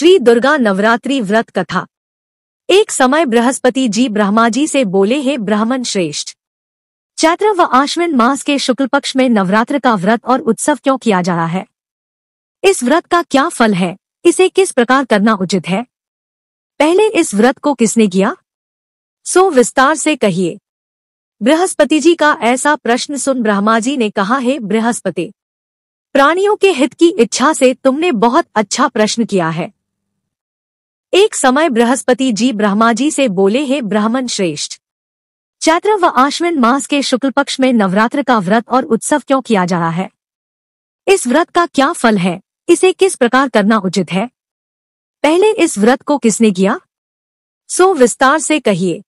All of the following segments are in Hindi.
श्री दुर्गा नवरात्रि व्रत कथा एक समय बृहस्पति जी ब्रह्मा जी से बोले हे ब्राह्मण श्रेष्ठ चैत्र व आश्विन मास के शुक्ल पक्ष में नवरात्र का व्रत और उत्सव क्यों किया जा रहा है इस व्रत का क्या फल है इसे किस प्रकार करना उचित है पहले इस व्रत को किसने किया सो विस्तार से कहिए बृहस्पति जी का ऐसा प्रश्न सुन ब्रह्मा जी ने कहा है बृहस्पति प्राणियों के हित की इच्छा से तुमने बहुत अच्छा प्रश्न किया है एक समय बृहस्पति जी ब्रह्मा जी से बोले हे ब्राह्मण श्रेष्ठ चैत्र व आश्विन मास के शुक्ल पक्ष में नवरात्र का व्रत और उत्सव क्यों किया जा रहा है इस व्रत का क्या फल है इसे किस प्रकार करना उचित है पहले इस व्रत को किसने किया सो विस्तार से कहिए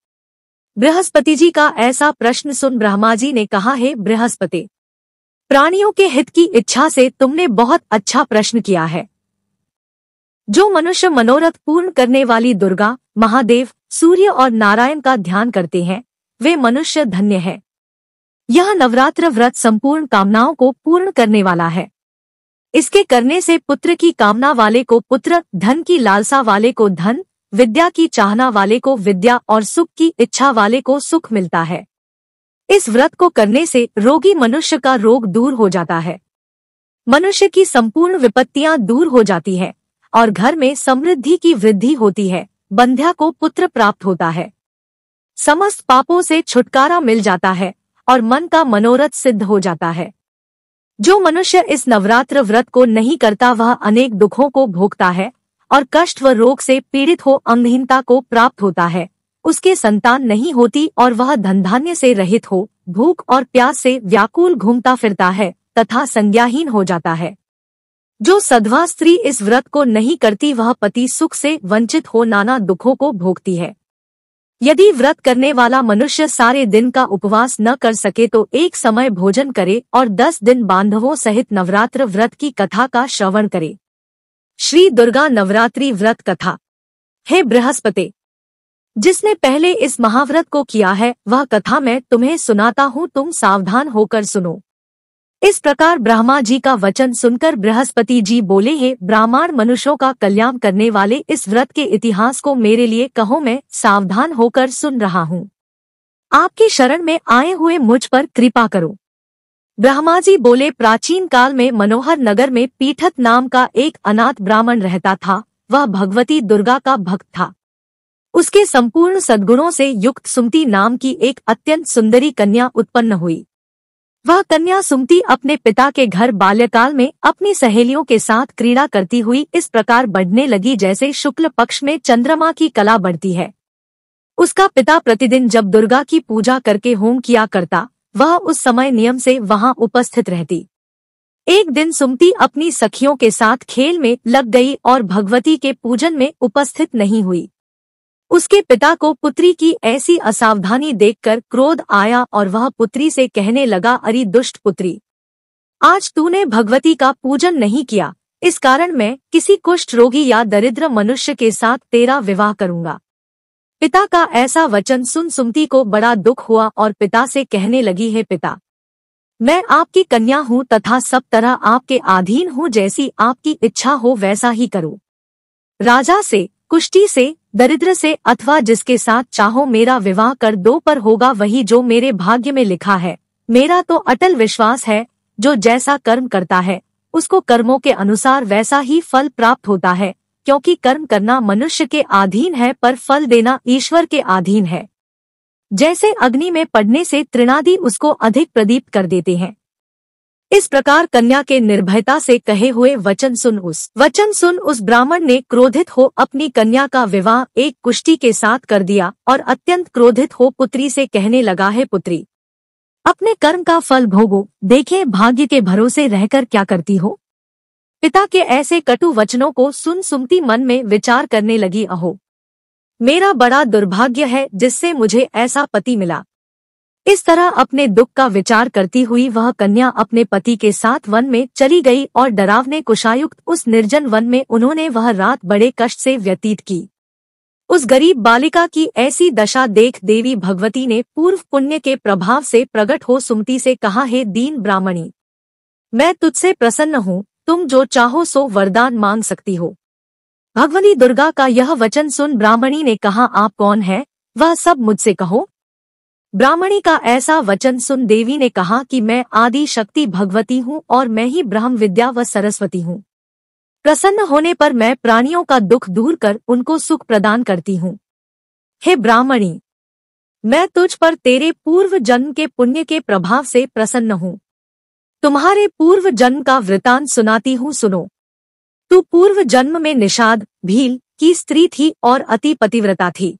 बृहस्पति जी का ऐसा प्रश्न सुन ब्रह्मा जी ने कहा है बृहस्पति प्राणियों के हित की इच्छा से तुमने बहुत अच्छा प्रश्न किया है जो मनुष्य मनोरथ पूर्ण करने वाली दुर्गा महादेव सूर्य और नारायण का ध्यान करते हैं वे मनुष्य धन्य है यह नवरात्र व्रत संपूर्ण कामनाओं को पूर्ण करने वाला है इसके करने से पुत्र की कामना वाले को पुत्र धन की लालसा वाले को धन विद्या की चाहना वाले को विद्या और सुख की इच्छा वाले को सुख मिलता है इस व्रत को करने से रोगी मनुष्य का रोग दूर हो जाता है मनुष्य की संपूर्ण विपत्तियां दूर हो जाती हैं और घर में समृद्धि की वृद्धि होती है बंध्या को पुत्र प्राप्त होता है समस्त पापों से छुटकारा मिल जाता है और मन का मनोरथ सिद्ध हो जाता है जो मनुष्य इस नवरात्र व्रत को नहीं करता वह अनेक दुखों को भोगता है और कष्ट व रोग से पीड़ित हो अंगहीनता को प्राप्त होता है उसके संतान नहीं होती और वह धनधान्य से रहित हो भूख और प्यास से व्याकुल घूमता फिरता है तथा संज्ञाहीन हो जाता है जो सधवा स्त्री इस व्रत को नहीं करती वह पति सुख से वंचित हो नाना दुखों को भोगती है यदि व्रत करने वाला मनुष्य सारे दिन का उपवास न कर सके तो एक समय भोजन करे और दस दिन बांधवों सहित नवरात्र व्रत की कथा का श्रवण करे श्री दुर्गा नवरात्रि व्रत कथा हे बृहस्पति जिसने पहले इस महाव्रत को किया है वह कथा मैं तुम्हें सुनाता हूँ तुम सावधान होकर सुनो इस प्रकार ब्रह्मा जी का वचन सुनकर बृहस्पति जी बोले हे ब्राह्मण मनुष्यों का कल्याण करने वाले इस व्रत के इतिहास को मेरे लिए कहो मैं सावधान होकर सुन रहा हूँ आपकी शरण में आए हुए मुझ पर कृपा करो ब्रह्मा जी बोले प्राचीन काल में मनोहर नगर में पीठत नाम का एक अनाथ ब्राह्मण रहता था वह भगवती दुर्गा का भक्त था उसके संपूर्ण सद्गुणों से युक्त सुमती नाम की एक अत्यंत सुंदरी कन्या उत्पन्न हुई वह कन्या सुमती अपने पिता के घर बाल्यकाल में अपनी सहेलियों के साथ क्रीड़ा करती हुई इस प्रकार बढ़ने लगी जैसे शुक्ल पक्ष में चंद्रमा की कला बढ़ती है उसका पिता प्रतिदिन जब दुर्गा की पूजा करके होम किया करता वह उस समय नियम से वहां उपस्थित रहती एक दिन सुमती अपनी सखियों के साथ खेल में लग गई और भगवती के पूजन में उपस्थित नहीं हुई उसके पिता को पुत्री की ऐसी असावधानी देखकर क्रोध आया और वह पुत्री से कहने लगा अरे दुष्ट पुत्री आज तूने भगवती का पूजन नहीं किया इस कारण मैं किसी कुष्ठ रोगी या दरिद्र मनुष्य के साथ तेरा विवाह करूंगा पिता का ऐसा वचन सुन सुमती को बड़ा दुख हुआ और पिता से कहने लगी है पिता मैं आपकी कन्या हूँ तथा सब तरह आपके अधीन हूँ जैसी आपकी इच्छा हो वैसा ही करूं। राजा से कुश्ती से दरिद्र से अथवा जिसके साथ चाहो मेरा विवाह कर दो पर होगा वही जो मेरे भाग्य में लिखा है मेरा तो अटल विश्वास है जो जैसा कर्म करता है उसको कर्मों के अनुसार वैसा ही फल प्राप्त होता है क्योंकि कर्म करना मनुष्य के अधीन है पर फल देना ईश्वर के अधीन है जैसे अग्नि में पड़ने से त्रिनादि उसको अधिक प्रदीप कर देते हैं इस प्रकार कन्या के निर्भयता से कहे हुए वचन सुन उस वचन सुन उस ब्राह्मण ने क्रोधित हो अपनी कन्या का विवाह एक कुश्ती के साथ कर दिया और अत्यंत क्रोधित हो पुत्री से कहने लगा है पुत्री अपने कर्म का फल भोगो देखे भाग्य के भरोसे रहकर क्या करती हो पिता के ऐसे कटु वचनों को सुन सुमती मन में विचार करने लगी अहो मेरा बड़ा दुर्भाग्य है जिससे मुझे ऐसा पति मिला इस तरह अपने दुख का विचार करती हुई वह कन्या अपने पति के साथ वन में चली गई और डरावने कुशायुक्त उस निर्जन वन में उन्होंने वह रात बड़े कष्ट से व्यतीत की उस गरीब बालिका की ऐसी दशा देख देवी भगवती ने पूर्व पुण्य के प्रभाव से प्रकट हो सुमती से कहा हे दीन ब्राह्मणी मैं तुझसे प्रसन्न हूँ तुम जो चाहो सो वरदान मांग सकती हो भगवती दुर्गा का यह वचन सुन ब्राह्मणी ने कहा आप कौन है वह सब मुझसे कहो ब्राह्मणी का ऐसा वचन सुन देवी ने कहा कि मैं आदि शक्ति भगवती हूँ और मैं ही ब्रह्म विद्या व सरस्वती हूँ प्रसन्न होने पर मैं प्राणियों का दुख दूर कर उनको सुख प्रदान करती हूँ हे ब्राह्मणी मैं तुझ पर तेरे पूर्व जन्म के पुण्य के प्रभाव से प्रसन्न हूँ तुम्हारे पूर्व जन्म का वृतांत सुनाती हूँ सुनो तू पूर्व जन्म में निषाद भील की स्त्री थी और अति पतिव्रता थी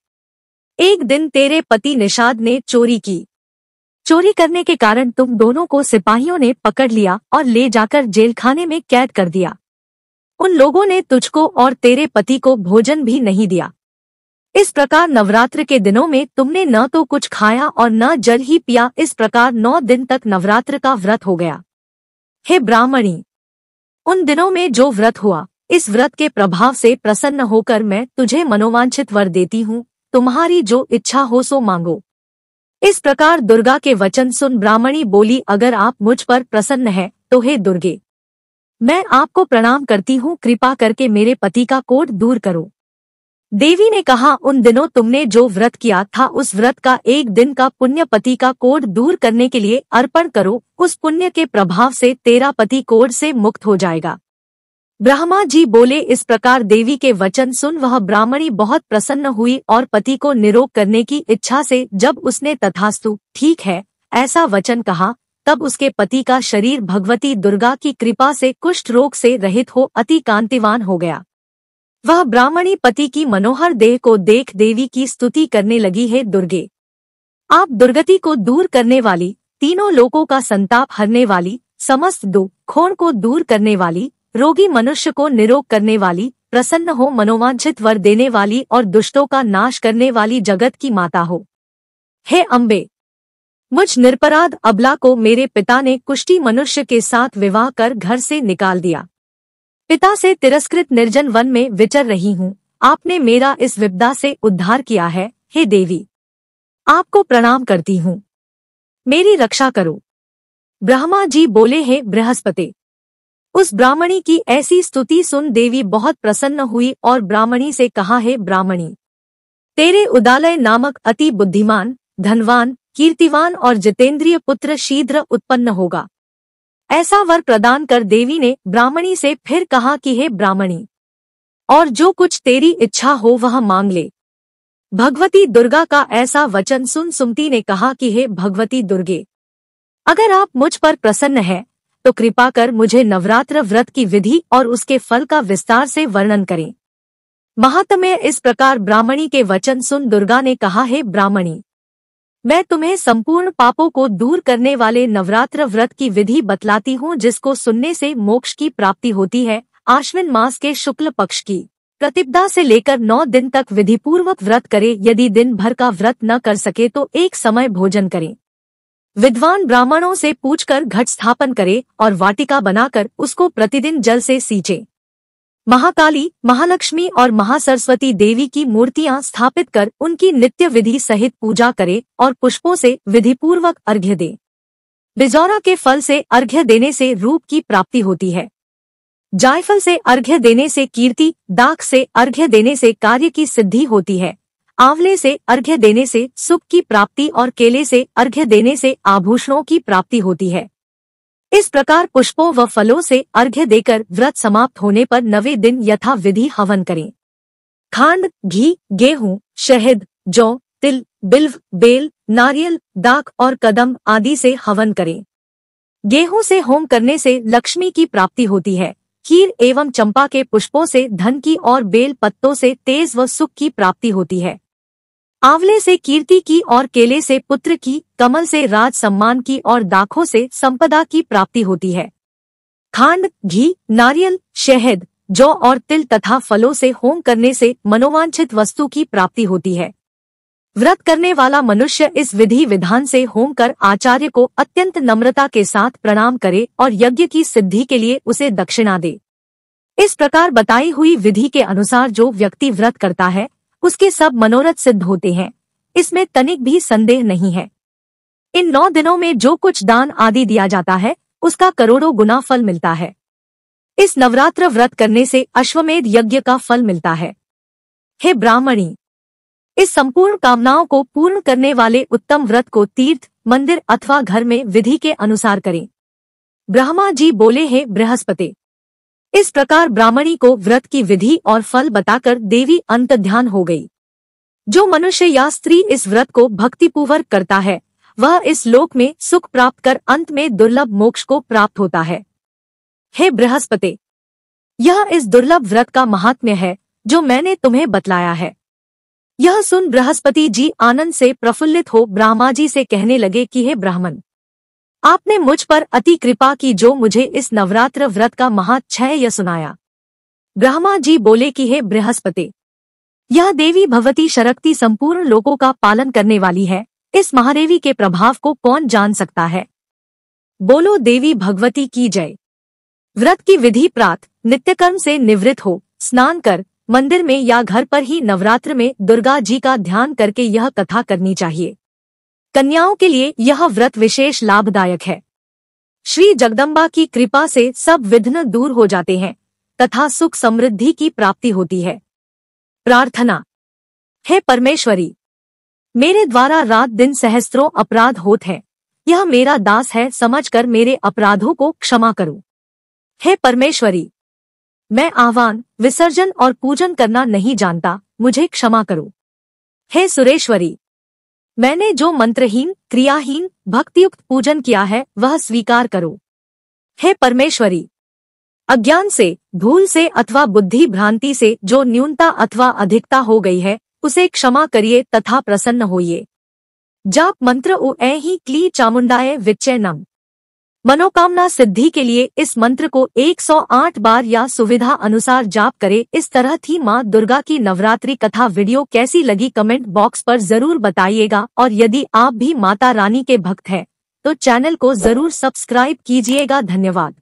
एक दिन तेरे पति निषाद ने चोरी की चोरी करने के कारण तुम दोनों को सिपाहियों ने पकड़ लिया और ले जाकर जेल खाने में कैद कर दिया उन लोगों ने तुझको और तेरे पति को भोजन भी नहीं दिया इस प्रकार नवरात्र के दिनों में तुमने न तो कुछ खाया और न जल ही पिया इस प्रकार नौ दिन तक नवरात्र का व्रत हो गया हे ब्राह्मणी उन दिनों में जो व्रत हुआ इस व्रत के प्रभाव से प्रसन्न होकर मैं तुझे मनोवांछित वर देती हूँ तुम्हारी जो इच्छा हो सो मांगो इस प्रकार दुर्गा के वचन सुन ब्राह्मणी बोली अगर आप मुझ पर प्रसन्न है तो हे दुर्गे मैं आपको प्रणाम करती हूँ कृपा करके मेरे पति का कोट दूर करो देवी ने कहा उन दिनों तुमने जो व्रत किया था उस व्रत का एक दिन का पुण्य पति का कोड दूर करने के लिए अर्पण करो उस पुण्य के प्रभाव से तेरा पति कोड से मुक्त हो जाएगा ब्रह्मा जी बोले इस प्रकार देवी के वचन सुन वह ब्राह्मणी बहुत प्रसन्न हुई और पति को निरोग करने की इच्छा से जब उसने तथास्तु ठीक है ऐसा वचन कहा तब उसके पति का शरीर भगवती दुर्गा की कृपा से कुष्ठ रोग से रहित हो अति कांतिवान हो गया वह ब्राह्मणी पति की मनोहर देह को देख देवी की स्तुति करने लगी है दुर्गे आप दुर्गति को दूर करने वाली तीनों लोगों का संताप हरने वाली समस्त दो खोण को दूर करने वाली रोगी मनुष्य को निरोग करने वाली प्रसन्न हो मनोवांछित वर देने वाली और दुष्टों का नाश करने वाली जगत की माता हो हे अम्बे मुझ निरपराध अबला को मेरे पिता ने कुष्टी मनुष्य के साथ विवाह कर घर से निकाल दिया पिता से तिरस्कृत निर्जन वन में विचर रही हूँ आपने मेरा इस विपदा से उद्धार किया है हे देवी आपको प्रणाम करती हूँ मेरी रक्षा करो ब्रह्मा जी बोले हैं बृहस्पति उस ब्राह्मणी की ऐसी स्तुति सुन देवी बहुत प्रसन्न हुई और ब्राह्मणी से कहा है ब्राह्मणी तेरे उदालय नामक अति बुद्धिमान धनवान कीर्तिवान और जितेंद्रिय पुत्र शीघ्र उत्पन्न होगा ऐसा वर प्रदान कर देवी ने ब्राह्मणी से फिर कहा कि हे ब्राह्मणी और जो कुछ तेरी इच्छा हो वह मांग ले भगवती दुर्गा का ऐसा वचन सुन सुमती ने कहा कि हे भगवती दुर्गे अगर आप मुझ पर प्रसन्न है तो कृपा कर मुझे नवरात्र व्रत की विधि और उसके फल का विस्तार से वर्णन करें महात्म्य इस प्रकार ब्राह्मणी के वचन सुन दुर्गा ने कहा है ब्राह्मणी मैं तुम्हें संपूर्ण पापों को दूर करने वाले नवरात्र व्रत की विधि बतलाती हूँ जिसको सुनने से मोक्ष की प्राप्ति होती है आश्विन मास के शुक्ल पक्ष की प्रतिपदा से लेकर नौ दिन तक विधिपूर्वक व्रत करे यदि दिन भर का व्रत न कर सके तो एक समय भोजन करें विद्वान ब्राह्मणों से पूछकर घट स्थापन करे और वाटिका बनाकर उसको प्रतिदिन जल से सींचे महाकाली महालक्ष्मी और महासरस्वती देवी की मूर्तियां स्थापित कर उनकी नित्य विधि सहित पूजा करे और पुष्पों से विधिपूर्वक अर्घ्य दे बिजौरा के फल से अर्घ्य देने से रूप की प्राप्ति होती है जायफल से अर्घ्य देने से कीर्ति दाख से अर्घ्य देने से कार्य की सिद्धि होती है आंवले से अर्घ्य देने से सुख की प्राप्ति और केले से अर्घ्य देने से आभूषणों की प्राप्ति होती है इस प्रकार पुष्पों व फलों से अर्घ्य देकर व्रत समाप्त होने पर नवे दिन यथा विधि हवन करें खांड घी गेहूं शहद जौ तिल बिल्व बेल नारियल दाक और कदम आदि से हवन करें गेहूं से होम करने से लक्ष्मी की प्राप्ति होती है खीर एवं चंपा के पुष्पों से धन की और बेल पत्तों से तेज व सुख की प्राप्ति होती है आंवले से कीर्ति की और केले से पुत्र की कमल से राज सम्मान की और दाखों से संपदा की प्राप्ति होती है खांड घी नारियल शहद जौ और तिल तथा फलों से होम करने से मनोवांछित वस्तु की प्राप्ति होती है व्रत करने वाला मनुष्य इस विधि विधान से होम कर आचार्य को अत्यंत नम्रता के साथ प्रणाम करे और यज्ञ की सिद्धि के लिए उसे दक्षिणा दे इस प्रकार बताई हुई विधि के अनुसार जो व्यक्ति व्रत करता है उसके सब मनोरथ सिद्ध होते हैं इसमें तनिक भी संदेह नहीं है इन नौ दिनों में जो कुछ दान आदि दिया जाता है उसका करोड़ों गुना फल मिलता है इस नवरात्र व्रत करने से अश्वमेध यज्ञ का फल मिलता है हे ब्राह्मणी इस संपूर्ण कामनाओं को पूर्ण करने वाले उत्तम व्रत को तीर्थ मंदिर अथवा घर में विधि के अनुसार करें ब्रह्मा जी बोले हे बृहस्पति इस प्रकार ब्राह्मणी को व्रत की विधि और फल बताकर देवी अंत ध्यान हो गई जो मनुष्य या स्त्री इस व्रत को भक्तिपूर्वक करता है वह इस लोक में सुख प्राप्त कर अंत में दुर्लभ मोक्ष को प्राप्त होता है हे बृहस्पति यह इस दुर्लभ व्रत का महात्म्य है जो मैंने तुम्हें बतलाया है यह सुन बृहस्पति जी आनंद से प्रफुल्लित हो ब्रह्मा जी से कहने लगे कि हे ब्राह्मण आपने मुझ पर अति कृपा की जो मुझे इस नवरात्र व्रत का महाक्षय यह सुनाया ब्रह्मा जी बोले कि हे बृहस्पति यह देवी भगवती शरक्ति संपूर्ण लोगों का पालन करने वाली है इस महादेवी के प्रभाव को कौन जान सकता है बोलो देवी भगवती की जय व्रत की विधि प्रात नित्यकर्म से निवृत्त हो स्नान कर मंदिर में या घर पर ही नवरात्र में दुर्गा जी का ध्यान करके यह कथा करनी चाहिए कन्याओं के लिए यह व्रत विशेष लाभदायक है श्री जगदम्बा की कृपा से सब विघ्न दूर हो जाते हैं तथा सुख समृद्धि की प्राप्ति होती है प्रार्थना हे परमेश्वरी मेरे द्वारा रात दिन सहस्त्रों अपराध होते हैं यह मेरा दास है समझकर मेरे अपराधों को क्षमा करो हे परमेश्वरी मैं आह्वान विसर्जन और पूजन करना नहीं जानता मुझे क्षमा करो हे सुरेश्वरी मैंने जो मंत्रहीन क्रियाहीन भक्तियुक्त पूजन किया है वह स्वीकार करो हे परमेश्वरी अज्ञान से भूल से अथवा बुद्धि भ्रांति से जो न्यूनता अथवा अधिकता हो गई है उसे क्षमा करिए तथा प्रसन्न होइए जाप मंत्र ओ ही क्ली चामुंडाए विच्चय नम मनोकामना सिद्धि के लिए इस मंत्र को 108 बार या सुविधा अनुसार जाप करें इस तरह थी माँ दुर्गा की नवरात्रि कथा वीडियो कैसी लगी कमेंट बॉक्स पर जरूर बताइएगा और यदि आप भी माता रानी के भक्त हैं तो चैनल को जरूर सब्सक्राइब कीजिएगा धन्यवाद